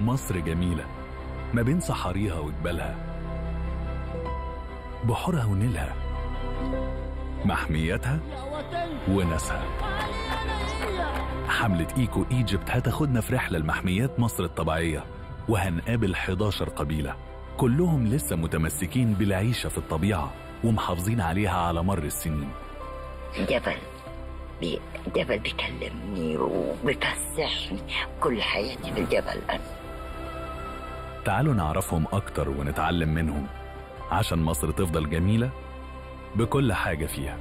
مصر جميلة ما بين صحاريها وجبالها بحورها ونيلها محمياتها وناسها حملة إيكو إيجيبت هتاخدنا في رحلة لمحميات مصر الطبيعية وهنقابل 11 قبيلة كلهم لسه متمسكين بالعيشة في الطبيعة ومحافظين عليها على مر السنين جبل جبل بيكلمني وبيفسحني كل حياتي في الجبل أنا تعالوا نعرفهم أكتر ونتعلم منهم عشان مصر تفضل جميلة بكل حاجة فيها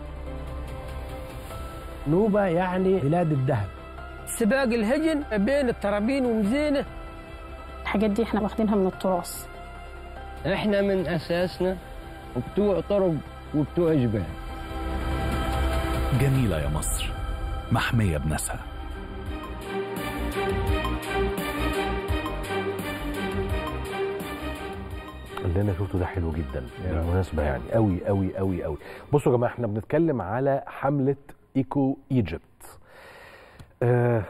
نوبة يعني بلاد الذهب سباق الهجن بين الترابين ومزينة الحاجات دي احنا واخدينها من التراث احنا من أساسنا وبتوع طرق وبتوع جبال جميلة يا مصر محمية بناسها اللي انا شفته ده حلو جدا بالمناسبه يعني قوي قوي قوي قوي بصوا يا جماعه احنا بنتكلم على حمله ايكو ايجيبت آه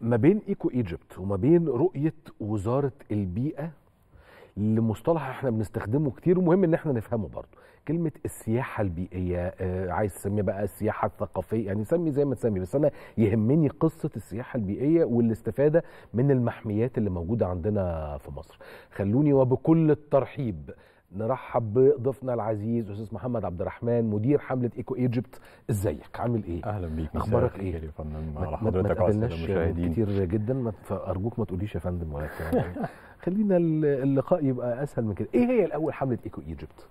ما بين ايكو ايجيبت وما بين رؤيه وزاره البيئه لمصطلح احنا بنستخدمه كتير ومهم ان احنا نفهمه برضه كلمه السياحه البيئيه آه عايز تسميها بقى السياحه الثقافيه يعني سمي زي ما تسمي بس انا يهمني قصه السياحه البيئيه والاستفاده من المحميات اللي موجوده عندنا في مصر خلوني وبكل الترحيب نرحب بضيفنا العزيز استاذ محمد عبد الرحمن مدير حمله ايكو ايجيبت ازيك عامل ايه اهلا بيك اخبارك ايه يا فندم على حضرتك وعلى المشاهدين كتير جدا فارجوك ما تقوليش يا فندم ولا خلينا اللقاء يبقى اسهل من كده ايه هي الاول حمله ايكو ايجيبت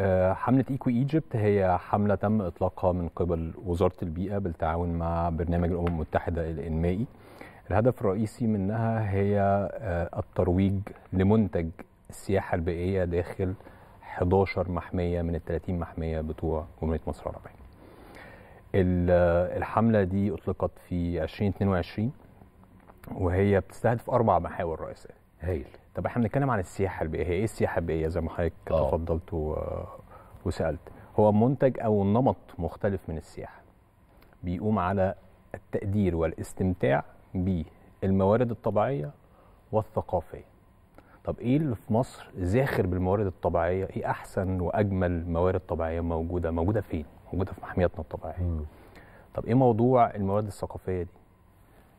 آه، حملة إيكو إيجيبت هي حملة تم إطلاقها من قبل وزارة البيئة بالتعاون مع برنامج الأمم المتحدة الإنمائي الهدف الرئيسي منها هي آه، الترويج لمنتج السياحة البيئية داخل 11 محمية من ال 30 محمية بتوع جمهورية مصر العربية الحملة دي أطلقت في 2022 وهي بتستهدف أربع محاور رئيسية هايل طب احنا بنتكلم عن السياحه البيئيه هي ايه السياحه البيئيه زي ما حضرتك آه. تفضلت و... وسالت هو منتج او نمط مختلف من السياحه بيقوم على التقدير والاستمتاع بالموارد الطبيعيه والثقافيه طب ايه اللي في مصر زاخر بالموارد الطبيعيه ايه احسن واجمل موارد طبيعيه موجوده موجوده فين موجوده في محمياتنا الطبيعيه م. طب ايه موضوع الموارد الثقافيه دي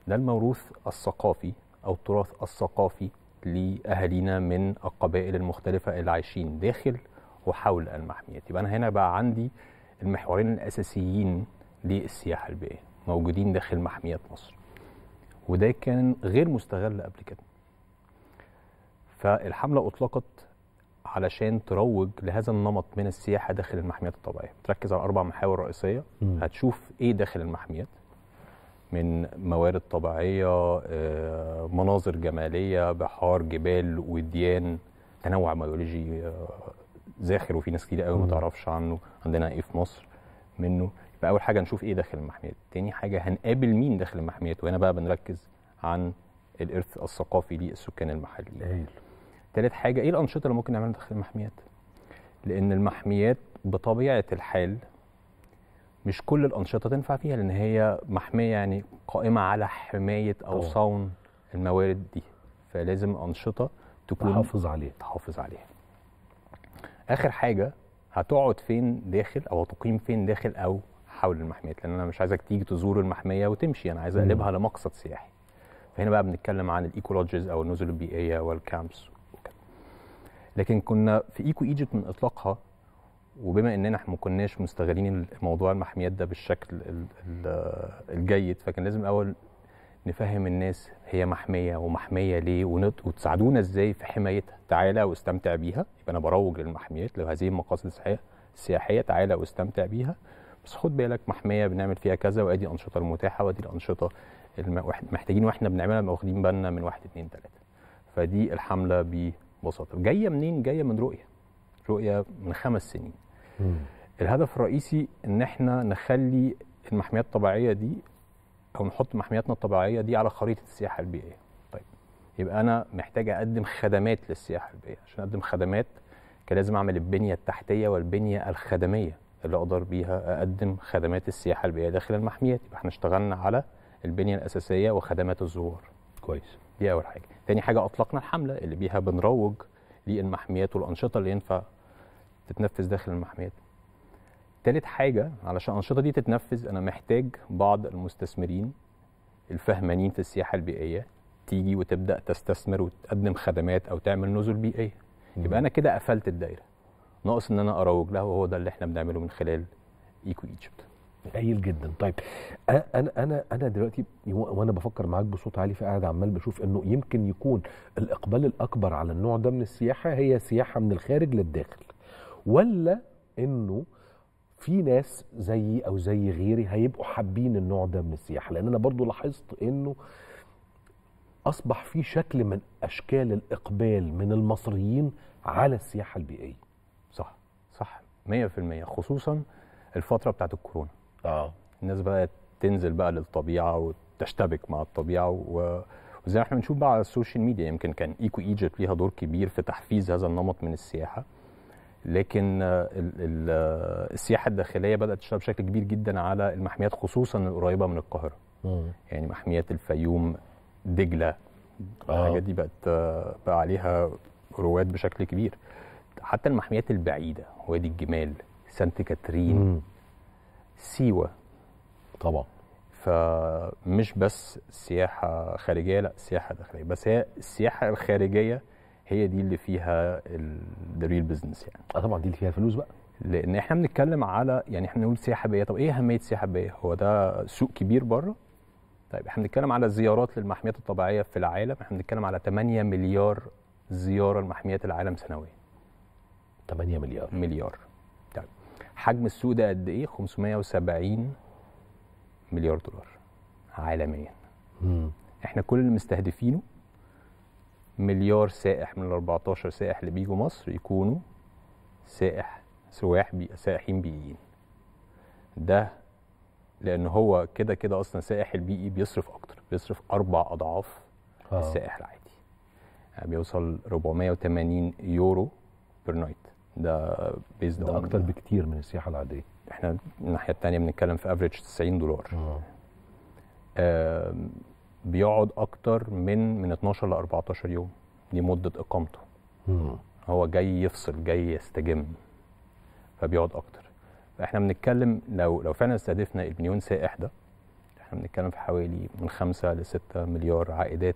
ده الموروث الثقافي او التراث الثقافي لأهالينا من القبائل المختلفة اللي عايشين داخل وحول المحميات يبقى أنا هنا بقى عندي المحورين الأساسيين للسياحة البيئية موجودين داخل محميات مصر وده كان غير مستغل قبل كده فالحملة أطلقت علشان تروج لهذا النمط من السياحة داخل المحميات الطبيعية بتركز على أربع محاور رئيسية هتشوف إيه داخل المحميات من موارد طبيعية آه، مناظر جمالية بحار جبال وديان تنوع بيولوجي آه، زاخر وفي ناس كتير قوي ما تعرفش عنه عندنا ايه في مصر منه يبقى اول حاجه نشوف ايه داخل المحميات تاني حاجه هنقابل مين داخل المحميات وهنا بقى بنركز عن الارث الثقافي للسكان المحليين تالت حاجه ايه الانشطه اللي ممكن نعملها داخل المحميات لان المحميات بطبيعه الحال مش كل الانشطه تنفع فيها لان هي محميه يعني قائمه على حمايه او صون الموارد دي فلازم انشطه تكون تحافظ عليها تحافظ عليها اخر حاجه هتقعد فين داخل او هتقيم فين داخل او حول المحميات لان انا مش عايزك تيجي تزور المحميه وتمشي انا عايز اقلبها لمقصد سياحي فهنا بقى بنتكلم عن الايكولوجيز او النزل البيئيه والكامبس وكده لكن كنا في ايكو ايجيبت من اطلاقها وبما اننا ما كناش مستغلين موضوع المحميات ده بالشكل الجيد فكان لازم الاول نفهم الناس هي محميه ومحميه ليه وتساعدونا ازاي في حمايتها تعالى واستمتع بيها يبقى انا بروج للمحميات لو هذه المقاصد السياحيه تعالى واستمتع بيها بس خد بالك محميه بنعمل فيها كذا وادي الانشطه المتاحه وادي الانشطه محتاجين واحنا بنعملها واخدين بالنا من واحد اتنين تلاته فدي الحمله ببساطه جايه منين جايه من رؤيه رؤيه من خمس سنين مم. الهدف الرئيسي ان احنا نخلي المحميات الطبيعيه دي او نحط محمياتنا الطبيعيه دي على خريطه السياحه البيئيه طيب يبقى انا محتاج اقدم خدمات للسياحه البيئيه عشان اقدم خدمات كان لازم اعمل البنيه التحتيه والبنيه الخدميه اللي اقدر بيها اقدم خدمات السياحه البيئيه داخل المحميات يبقى احنا اشتغلنا على البنيه الاساسيه وخدمات الزوار كويس دي اول حاجه تاني حاجه اطلقنا الحمله اللي بيها بنروج للمحميات والانشطه اللي ينفع تتنفذ داخل المحميات تالت حاجة علشان الأنشطة دي تتنفذ أنا محتاج بعض المستثمرين الفهمانين في السياحة البيئية تيجي وتبدأ تستثمر وتقدم خدمات أو تعمل نزل بيئية يبقى أنا كده قفلت الدايرة ناقص إن أنا أروج لها وهو ده اللي إحنا بنعمله من خلال إيكو إيجيبت قليل جدا طيب انا انا انا دلوقتي وانا بفكر معاك بصوت عالي فقاعد عمال بشوف انه يمكن يكون الاقبال الاكبر على النوع ده من السياحه هي سياحه من الخارج للداخل ولا انه في ناس زيي او زي غيري هيبقوا حابين النوع ده من السياحه لان انا برضو لاحظت انه اصبح في شكل من اشكال الاقبال من المصريين على السياحه البيئيه صح صح 100% خصوصا الفتره بتاعت الكورونا اه الناس بقت تنزل بقى للطبيعه وتشتبك مع الطبيعه و... وزي ما احنا بنشوف بقى على السوشيال ميديا يمكن كان ايكو ايجيبت ليها دور كبير في تحفيز هذا النمط من السياحه لكن السياحه الداخليه بدات تشتغل بشكل كبير جدا على المحميات خصوصا القريبه من القاهره يعني محميات الفيوم دجله آه. الحاجات دي بقت بقى عليها رواد بشكل كبير حتى المحميات البعيده وادي الجمال سانت كاترين سيوه طبعا فمش بس سياحه خارجيه لا سياحه داخليه بس هي السياحه الخارجيه هي دي اللي فيها ذا ريل بزنس يعني اه طبعا دي اللي فيها فلوس بقى لان احنا بنتكلم على يعني احنا بنقول سياحه بيئيه طب ايه اهميه السياحه البيئيه هو ده سوق كبير بره طيب احنا بنتكلم على الزيارات للمحميات الطبيعيه في العالم احنا بنتكلم على 8 مليار زياره لمحميات العالم سنويا 8 مليار مليار طيب حجم السوق ده قد ايه 570 مليار دولار عالميا امم احنا كل اللي مستهدفينه مليار سائح من ال 14 سائح اللي بيجوا مصر يكونوا سائح سواح بي سائحين بيئيين ده لان هو كده كده اصلا السائح البيئي بيصرف اكتر بيصرف اربع اضعاف آه. السائح العادي يعني بيوصل 480 يورو بير نايت ده بيز ده اكتر بكتير من السياحه العاديه احنا الناحيه الثانيه بنتكلم في افريج 90 دولار آه. آه بيقعد اكتر من من 12 ل 14 يوم دي مده اقامته هو جاي يفصل جاي يستجم فبيقعد اكتر فاحنا بنتكلم لو لو فعلا استهدفنا المليون سائح ده احنا بنتكلم في حوالي من 5 ل 6 مليار عائدات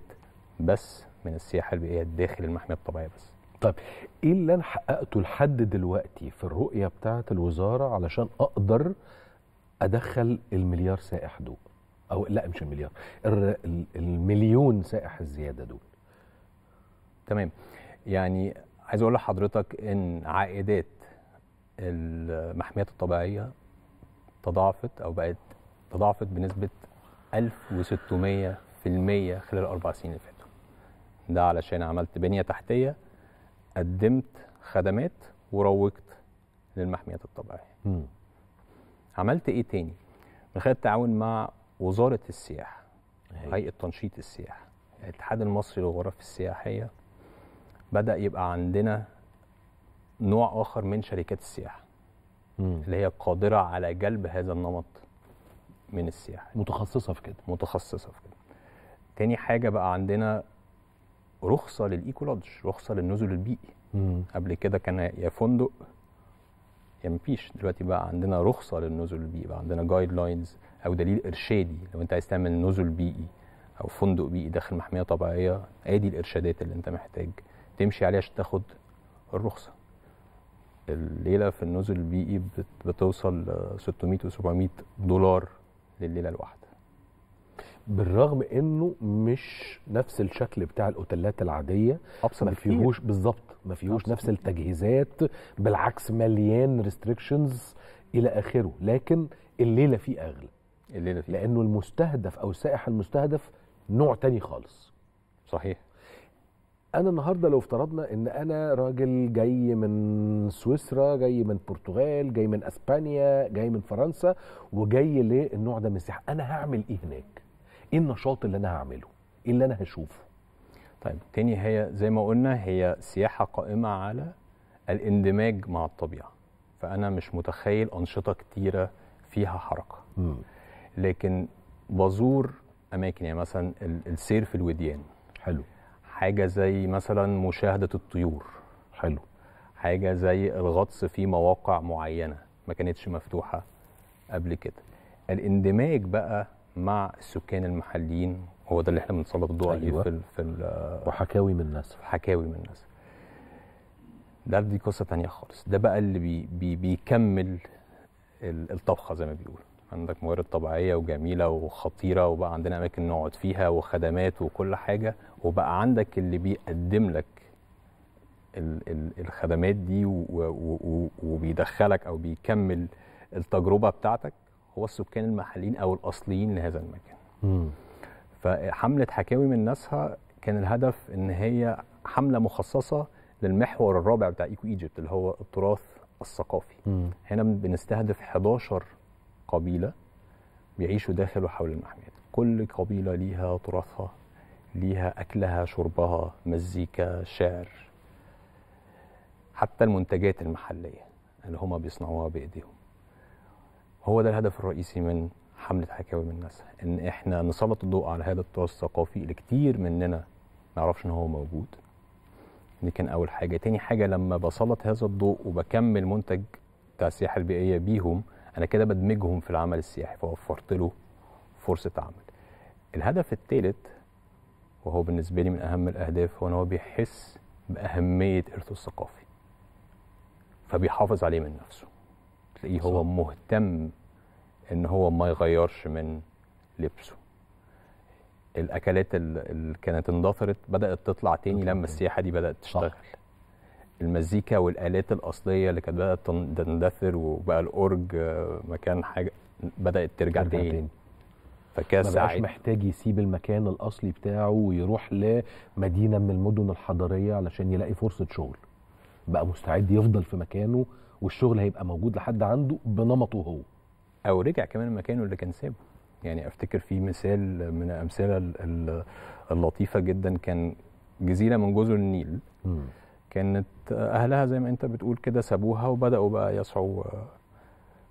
بس من السياحه البيئيه داخل المحميه الطبيعيه بس طيب ايه اللي انا حققته لحد دلوقتي في الرؤيه بتاعه الوزاره علشان اقدر ادخل المليار سائح دول او لا مش المليار المليون سائح الزياده دول تمام يعني عايز اقول لحضرتك ان عائدات المحميات الطبيعيه تضاعفت او بقت تضاعفت بنسبه 1600% خلال الاربع سنين اللي فاتوا ده علشان عملت بنيه تحتيه قدمت خدمات وروجت للمحميات الطبيعيه عملت ايه تاني من خلال التعاون مع وزاره السياحه أيوة. هيئه تنشيط السياحه الاتحاد المصري للغرف السياحيه بدا يبقى عندنا نوع اخر من شركات السياحه مم. اللي هي قادره على جلب هذا النمط من السياحه متخصصه في كده متخصصه في كده تاني حاجه بقى عندنا رخصه للايكولوجي رخصه للنزل البيئي مم. قبل كده كان يا فندق يا مفيش دلوقتي بقى عندنا رخصه للنزل البيئي بقى عندنا جايد لاينز او دليل ارشادي لو انت عايز تعمل نزل بيئي او فندق بيئي داخل محميه طبيعيه ادي الارشادات اللي انت محتاج تمشي عليها عشان تاخد الرخصه الليله في النزل البيئي بتوصل ل 600 و700 دولار لليله الواحده بالرغم انه مش نفس الشكل بتاع الاوتيلات العاديه ابسط ما فيهوش بالظبط ما فيهوش نفس التجهيزات بالعكس مليان ريستريكشنز الى اخره لكن الليله فيه اغلى الليله فيه لانه المستهدف او السائح المستهدف نوع تاني خالص صحيح انا النهارده لو افترضنا ان انا راجل جاي من سويسرا جاي من البرتغال جاي من اسبانيا جاي من فرنسا وجاي للنوع ده من السياحه انا هعمل ايه هناك ايه النشاط اللي انا هعمله ايه اللي انا هشوفه طيب تاني هي زي ما قلنا هي سياحه قائمه على الاندماج مع الطبيعه فانا مش متخيل انشطه كتيره فيها حركه مم. لكن بزور اماكن يعني مثلا السير في الوديان حلو حاجه زي مثلا مشاهده الطيور حلو حاجه زي الغطس في مواقع معينه ما كانتش مفتوحه قبل كده الاندماج بقى مع السكان المحليين هو ده اللي احنا بنسلط الضوء عليه أيوة. في الـ في الـ وحكاوي من الناس حكاوي من الناس ده دي قصه تانية خالص ده بقى اللي بي بي بيكمل الطبخه زي ما بيقولوا عندك موارد طبيعيه وجميله وخطيره وبقى عندنا اماكن نقعد فيها وخدمات وكل حاجه وبقى عندك اللي بيقدم لك الخدمات دي وبيدخلك او بيكمل التجربه بتاعتك هو السكان المحليين او الاصليين لهذا المكان. مم. فحمله حكاوي من ناسها كان الهدف ان هي حمله مخصصه للمحور الرابع بتاع ايكو ايجيبت اللي هو التراث الثقافي. هنا بنستهدف 11 قبيلة بيعيشوا داخل وحول المحميات كل قبيلة ليها تراثها ليها أكلها شربها مزيكا شعر حتى المنتجات المحلية اللي هما بيصنعوها بإيديهم هو ده الهدف الرئيسي من حملة حكاوي من ناسا إن إحنا نسلط الضوء على هذا التراث الثقافي اللي كتير مننا ما نعرفش إن هو موجود دي كان أول حاجة تاني حاجة لما بسلط هذا الضوء وبكمل منتج بتاع السياحة البيئية بيهم انا كده بدمجهم في العمل السياحي فوفرت له فرصه عمل الهدف الثالث وهو بالنسبه لي من اهم الاهداف هو ان هو بيحس باهميه ارثه الثقافي فبيحافظ عليه من نفسه تلاقيه هو مهتم ان هو ما يغيرش من لبسه الاكلات اللي كانت اندثرت بدات تطلع تاني لما السياحه دي بدات تشتغل صح. المزيكا والالات الاصليه اللي كانت بدات تندثر وبقى الاورج آه، مكان حاجه بدات ترجع تاني فكان ساعد محتاج يسيب المكان الاصلي بتاعه ويروح لمدينه من المدن الحضريه علشان يلاقي فرصه شغل بقى مستعد يفضل في مكانه والشغل هيبقى موجود لحد عنده بنمطه هو او رجع كمان مكانه اللي كان سابه يعني افتكر في مثال من الامثله اللطيفه جدا كان جزيره من جزر النيل م. كانت اهلها زي ما انت بتقول كده سابوها وبداوا بقى يسعوا آه،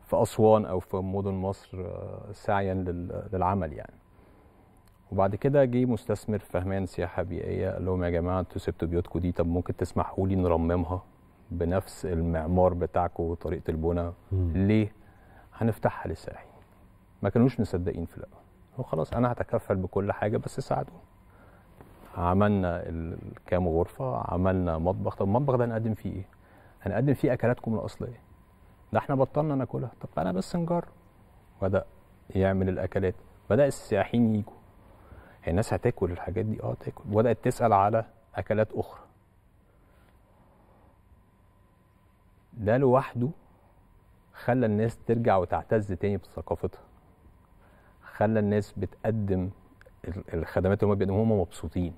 في اسوان او في مدن مصر آه، سعيا للعمل يعني وبعد كده جه مستثمر فهمان سياحه بيئيه قال لهم يا جماعه انتوا سبتوا بيوتكم دي طب ممكن تسمحوا لي نرممها بنفس المعمار بتاعكم وطريقه البناء ليه هنفتحها للسائحين ما كانوش مصدقين في الاول وخلاص انا هتكفل بكل حاجه بس ساعدوني عملنا كام غرفه عملنا مطبخ طب المطبخ ده هنقدم فيه ايه هنقدم فيه اكلاتكم الاصليه ده احنا بطلنا ناكلها طب انا بس نجرب بدا يعمل الاكلات بدا السياحين يجوا يعني الناس هتاكل الحاجات دي اه تاكل وبدات تسال على اكلات اخرى ده لوحده خلى الناس ترجع وتعتز تاني بثقافتها خلى الناس بتقدم الخدمات اللي هم بيقدموها هم مبسوطين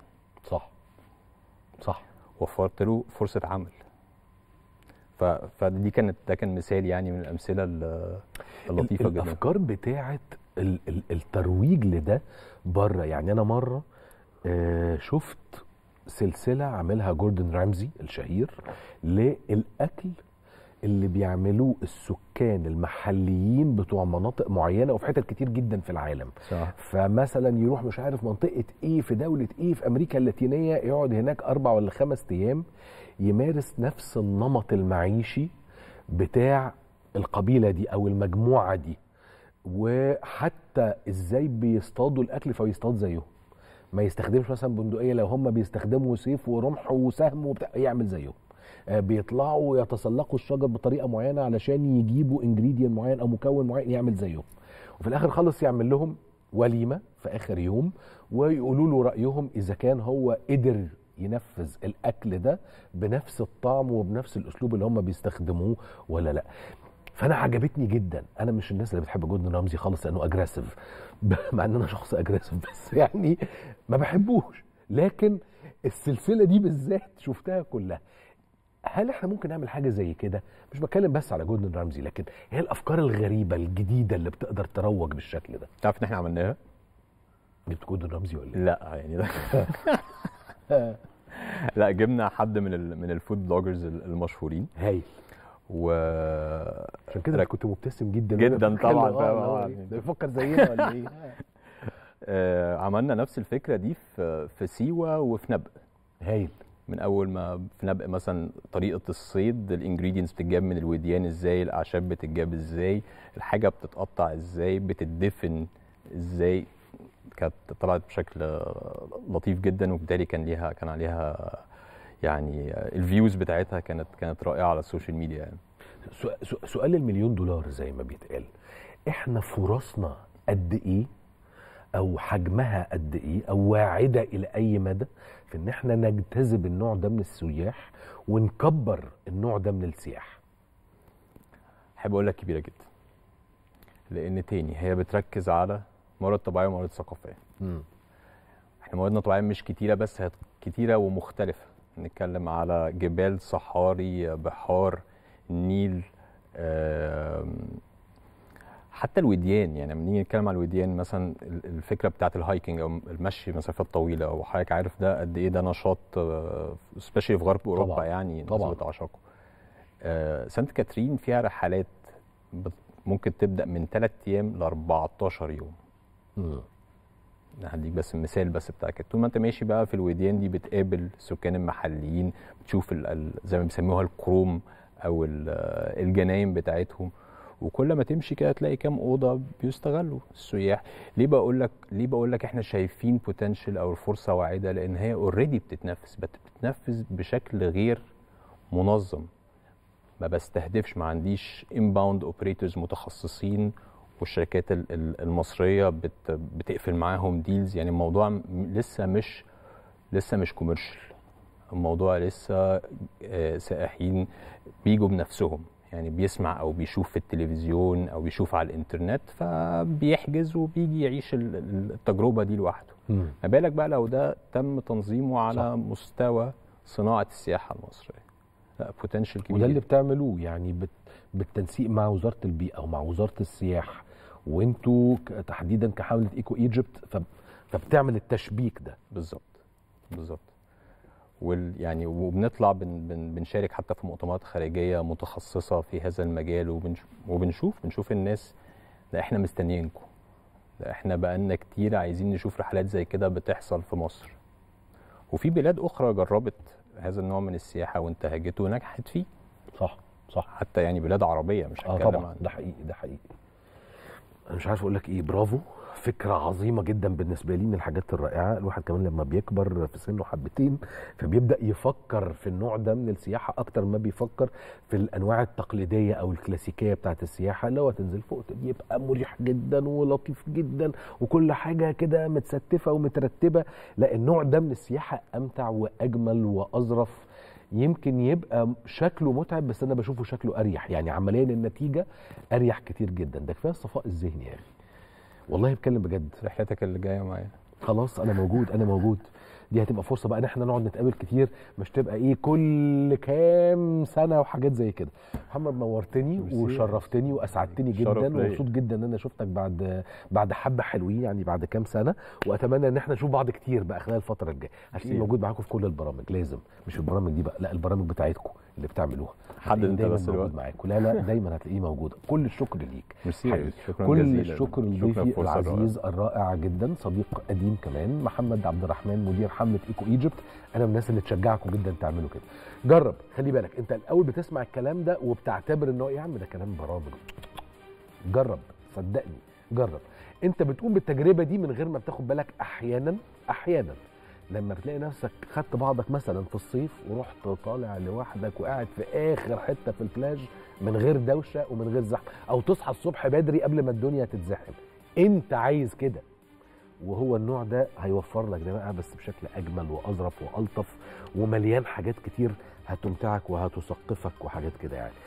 صح صح وفرت له فرصه عمل ف... فدي كانت ده كان مثال يعني من الامثله اللطيفه جدا الافكار بتاعه الترويج لده بره يعني انا مره آه، شفت سلسله عاملها جوردن رامزي الشهير للاكل اللي بيعملوه السكان المحليين بتوع مناطق معينه وفي حتت كتير جدا في العالم صح. فمثلا يروح مش عارف منطقه ايه في دوله ايه في امريكا اللاتينيه يقعد هناك اربع ولا خمس ايام يمارس نفس النمط المعيشي بتاع القبيله دي او المجموعه دي وحتى ازاي بيصطادوا الاكل فيصطاد زيهم ما يستخدمش مثلا بندقيه لو هم بيستخدموا سيف ورمح وسهم وبتاع يعمل زيهم آه، بيطلعوا يتسلقوا الشجر بطريقه معينه علشان يجيبوا انجريدينت معين او مكون معين يعمل زيهم وفي الاخر خالص يعمل لهم وليمه في اخر يوم ويقولوا له رايهم اذا كان هو قدر ينفذ الاكل ده بنفس الطعم وبنفس الاسلوب اللي هم بيستخدموه ولا لا فانا عجبتني جدا انا مش الناس اللي بتحب جودن رمزي خالص لانه اجريسيف مع ان انا شخص اجريسيف بس يعني ما بحبوش لكن السلسله دي بالذات شفتها كلها هل احنا ممكن نعمل حاجه زي كده مش بتكلم بس على جوردن رمزي لكن هي الافكار الغريبه الجديده اللي بتقدر تروج بالشكل ده تعرف ان احنا عملناها جبت جوردن رمزي ولا إيه؟ لا يعني ده لا جبنا حد من من الفود بلوجرز المشهورين هايل و عشان كده انا كنت مبتسم جدا جدا طبعا طبعا آه، يعني بيفكر زينا ولا ايه آه عملنا نفس الفكره دي في في سيوه وفي نبأ هايل من اول ما بنبقى مثلا طريقه الصيد الانجريدينتس بتتجاب من الوديان ازاي الاعشاب بتتجاب ازاي الحاجه بتتقطع ازاي بتدفن ازاي كانت طلعت بشكل لطيف جدا وبالتالي كان ليها كان عليها يعني الفيوز بتاعتها كانت كانت رائعه على السوشيال ميديا يعني. سؤال المليون دولار زي ما بيتقال احنا فرصنا قد ايه او حجمها قد ايه او واعده الى اي مدى في ان احنا نجتذب النوع ده من السياح ونكبر النوع ده من السياح احب اقول لك كبيره جدا لان تاني هي بتركز على موارد طبيعيه وموارد ثقافيه احنا مواردنا طبيعيه مش كتيره بس هي كتيره ومختلفه نتكلم على جبال صحاري بحار نيل آه حتى الوديان يعني لما نيجي نتكلم على الوديان مثلا الفكره بتاعه الهايكنج او المشي مسافات طويله وحضرتك عارف ده قد ايه ده نشاط سبيشالي آه، في غرب اوروبا طبعا. يعني طبعا بتعشقه آه سانت كاترين فيها رحلات ممكن تبدا من 3 ايام ل 14 يوم امم هديك بس مثال بس بتاع كده طول ما انت ماشي بقى في الوديان دي بتقابل سكان المحليين بتشوف زي ما بيسموها الكروم او آه، الجناين بتاعتهم وكل ما تمشي كده تلاقي كام اوضه بيستغلوا السياح ليه بقول لك ليه بقول لك احنا شايفين بوتنشال او الفرصه واعده لان هي اوريدي بتتنفس بتتنفس بشكل غير منظم ما بستهدفش ما عنديش انباوند اوبريتورز متخصصين والشركات المصريه بتقفل معاهم ديلز يعني الموضوع لسه مش لسه مش كوميرشال الموضوع لسه آه، سائحين بيجوا بنفسهم يعني بيسمع او بيشوف في التلفزيون او بيشوف على الانترنت فبيحجز وبيجي يعيش التجربه دي لوحده ما بالك بقى لو ده تم تنظيمه على صح. مستوى صناعه السياحه المصريه لا بوتنشال كبير وده اللي بتعملوه يعني بالتنسيق مع وزاره البيئه ومع وزاره السياحه وانتوا تحديدا كحمله ايكو ايجيبت فبتعمل التشبيك ده بالظبط بالظبط وال يعني وبنطلع بن بن بنشارك حتى في مؤتمرات خارجيه متخصصه في هذا المجال وبنشوف وبنشوف بنشوف الناس لا احنا مستنيينكم ده احنا بقالنا كتير عايزين نشوف رحلات زي كده بتحصل في مصر وفي بلاد اخرى جربت هذا النوع من السياحه وانتهجته ونجحت فيه صح صح حتى يعني بلاد عربيه مش آه، هتكلم آه طبعا عن ده حقيقي ده حقيقي انا مش عارف اقول لك ايه برافو فكرة عظيمة جدا بالنسبة لي من الحاجات الرائعة الواحد كمان لما بيكبر في سنه حبتين فبيبدأ يفكر في النوع ده من السياحة أكتر ما بيفكر في الأنواع التقليدية أو الكلاسيكية بتاعة السياحة لو تنزل فوق يبقى مريح جدا ولطيف جدا وكل حاجة كده متستفة ومترتبة لا النوع ده من السياحة أمتع وأجمل وأظرف يمكن يبقى شكله متعب بس انا بشوفه شكله اريح يعني عمليا النتيجه اريح كتير جدا ده كفايه الصفاء الذهني يا اخي والله بتكلم بجد رحلتك اللي جايه معايا خلاص انا موجود انا موجود دي هتبقى فرصه بقى ان احنا نقعد نتقابل كتير مش تبقى ايه كل كام سنه وحاجات زي كده محمد نورتني وشرفتني واسعدتني جدا ومبسوط جدا ان انا شفتك بعد بعد حبه حلوين يعني بعد كام سنه واتمنى ان احنا نشوف بعض كتير بقى خلال الفتره الجايه عشان موجود معاكم في كل البرامج لازم مش البرامج دي بقى لا البرامج بتاعتكم اللي بتعملوها حد انت بس موجود معاكم لا لا دايما هتلاقيه موجود كل الشكر ليك ميرسي كل الشكر لضيفي العزيز الرائع جدا صديق قديم كمان محمد عبد الرحمن مدير حمد حمله ايكو ايجيبت انا من الناس اللي تشجعكم جدا تعملوا كده جرب خلي بالك انت الاول بتسمع الكلام ده وبتعتبر ان هو يا عم ده كلام برامج جرب صدقني جرب انت بتقوم بالتجربه دي من غير ما بتاخد بالك احيانا احيانا لما بتلاقي نفسك خدت بعضك مثلا في الصيف ورحت طالع لوحدك وقاعد في اخر حته في البلاج من غير دوشه ومن غير زحمه او تصحى الصبح بدري قبل ما الدنيا تتزحم انت عايز كده وهو النوع ده هيوفر لك ده بقى بس بشكل اجمل واظرف والطف ومليان حاجات كتير هتمتعك وهتثقفك وحاجات كده يعني